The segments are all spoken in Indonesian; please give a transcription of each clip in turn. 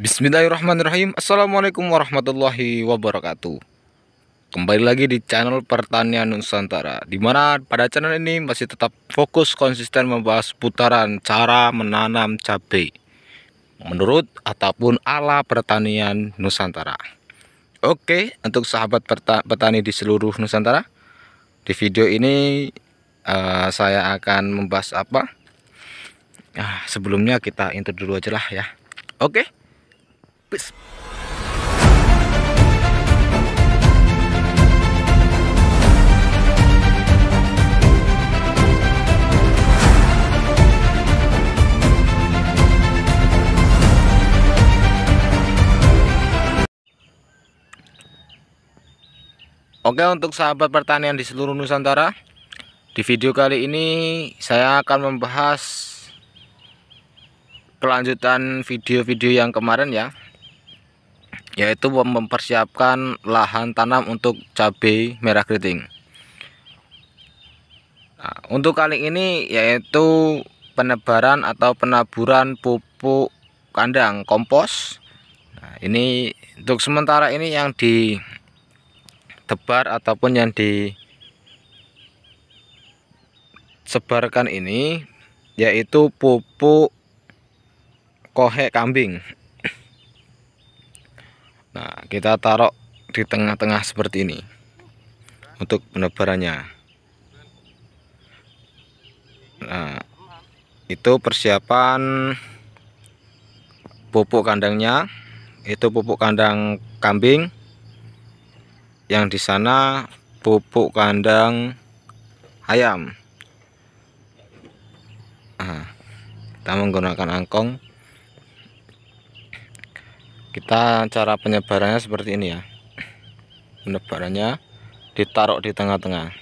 Bismillahirrahmanirrahim Assalamualaikum warahmatullahi wabarakatuh Kembali lagi di channel Pertanian Nusantara Dimana pada channel ini masih tetap fokus konsisten membahas putaran cara menanam cabai Menurut ataupun ala pertanian Nusantara Oke untuk sahabat petani di seluruh Nusantara Di video ini uh, saya akan membahas apa nah, Sebelumnya kita intro dulu aja lah ya Oke Peace. Oke untuk sahabat pertanian di seluruh Nusantara Di video kali ini saya akan membahas Kelanjutan video-video yang kemarin ya yaitu mempersiapkan lahan tanam untuk cabai merah keriting nah, untuk kali ini yaitu penebaran atau penaburan pupuk kandang kompos nah, ini untuk sementara ini yang ditebar ataupun yang disebarkan ini yaitu pupuk kohe kambing Nah, kita taruh di tengah-tengah seperti ini untuk penebarannya. Nah, itu persiapan pupuk kandangnya. Itu pupuk kandang kambing. Yang di sana pupuk kandang ayam. Nah, kita menggunakan angkong kita cara penyebarannya seperti ini ya penyebarannya ditaruh di tengah-tengah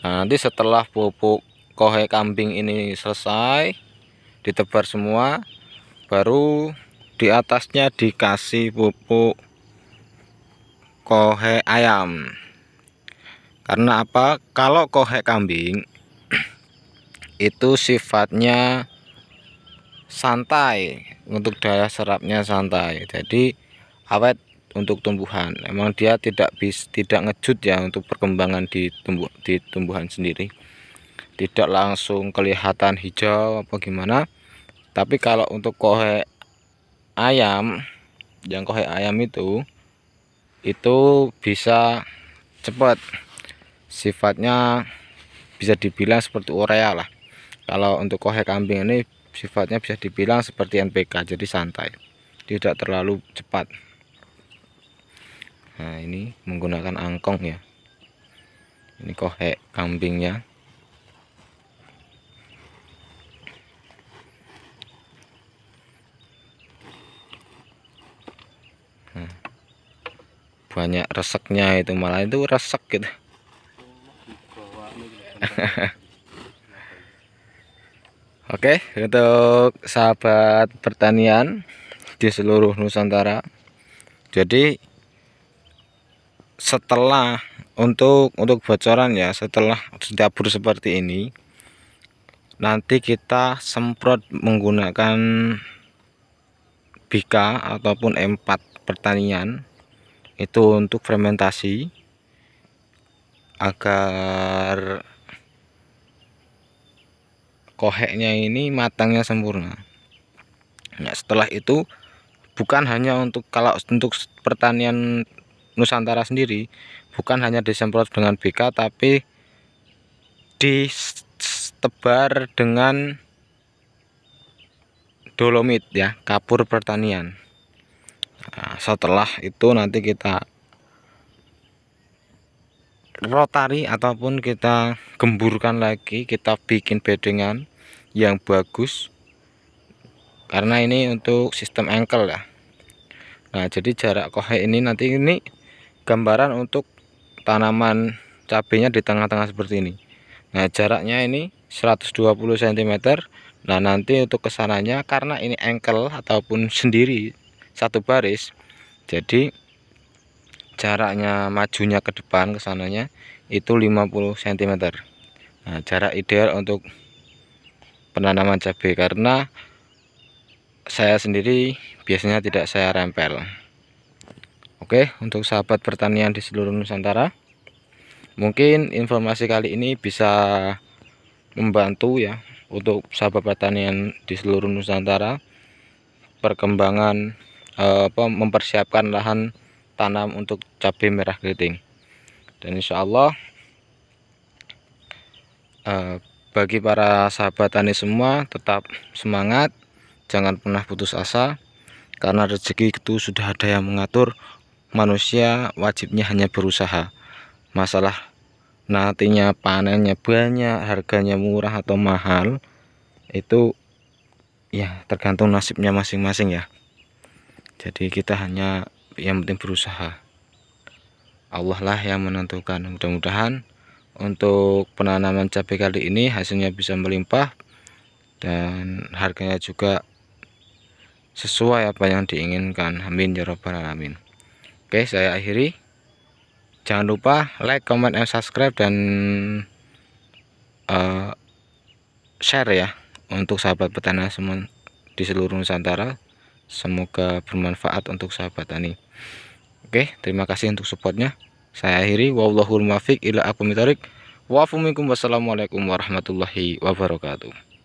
nah, nanti setelah pupuk kohe kambing ini selesai ditebar semua baru di atasnya dikasih pupuk kohe ayam karena apa kalau kohe kambing itu sifatnya santai untuk daya serapnya santai jadi awet untuk tumbuhan emang dia tidak bis tidak ngejut ya untuk perkembangan di tumbuh di tumbuhan sendiri tidak langsung kelihatan hijau apa gimana tapi kalau untuk kohe ayam yang kohe ayam itu itu bisa cepat sifatnya bisa dibilang seperti urea lah kalau untuk kohe kambing ini sifatnya bisa dibilang seperti NPK jadi santai tidak terlalu cepat nah ini menggunakan angkong ya ini kohek kambingnya nah, banyak reseknya itu malah itu resek gitu Oke, untuk sahabat pertanian di seluruh Nusantara. Jadi setelah untuk untuk bocoran ya, setelah dapur seperti ini nanti kita semprot menggunakan bika ataupun empat pertanian itu untuk fermentasi agar koheknya ini matangnya sempurna nah, setelah itu bukan hanya untuk kalau untuk pertanian Nusantara sendiri bukan hanya disemprot dengan BK tapi ditebar dengan dolomit ya kapur pertanian nah, setelah itu nanti kita rotari ataupun kita gemburkan lagi kita bikin bedengan yang bagus karena ini untuk sistem engkel ya nah jadi jarak kohe ini nanti ini gambaran untuk tanaman cabenya di tengah-tengah seperti ini nah jaraknya ini 120 cm nah nanti untuk kesananya karena ini engkel ataupun sendiri satu baris jadi jaraknya majunya ke depan kesananya itu 50 cm nah jarak ideal untuk penanaman cabai karena saya sendiri biasanya tidak saya rempel Oke untuk sahabat pertanian di seluruh Nusantara mungkin informasi kali ini bisa membantu ya untuk sahabat pertanian di seluruh Nusantara perkembangan eh, apa, mempersiapkan lahan tanam untuk cabai merah keriting dan insya Allah eh, bagi para sahabat tani semua tetap semangat jangan pernah putus asa karena rezeki itu sudah ada yang mengatur manusia wajibnya hanya berusaha masalah nantinya panennya banyak harganya murah atau mahal itu ya tergantung nasibnya masing-masing ya jadi kita hanya yang penting berusaha Allah lah yang menentukan mudah-mudahan untuk penanaman cabai kali ini hasilnya bisa melimpah dan harganya juga sesuai apa yang diinginkan amin ya robbal alamin oke saya akhiri jangan lupa like comment and subscribe dan uh, share ya untuk sahabat petani semua di seluruh Nusantara semoga bermanfaat untuk sahabat tani oke terima kasih untuk supportnya saya akhiri wallahul muwaffiq ila aqwamit thoriq. Wa wassalamualaikum warahmatullahi wabarakatuh.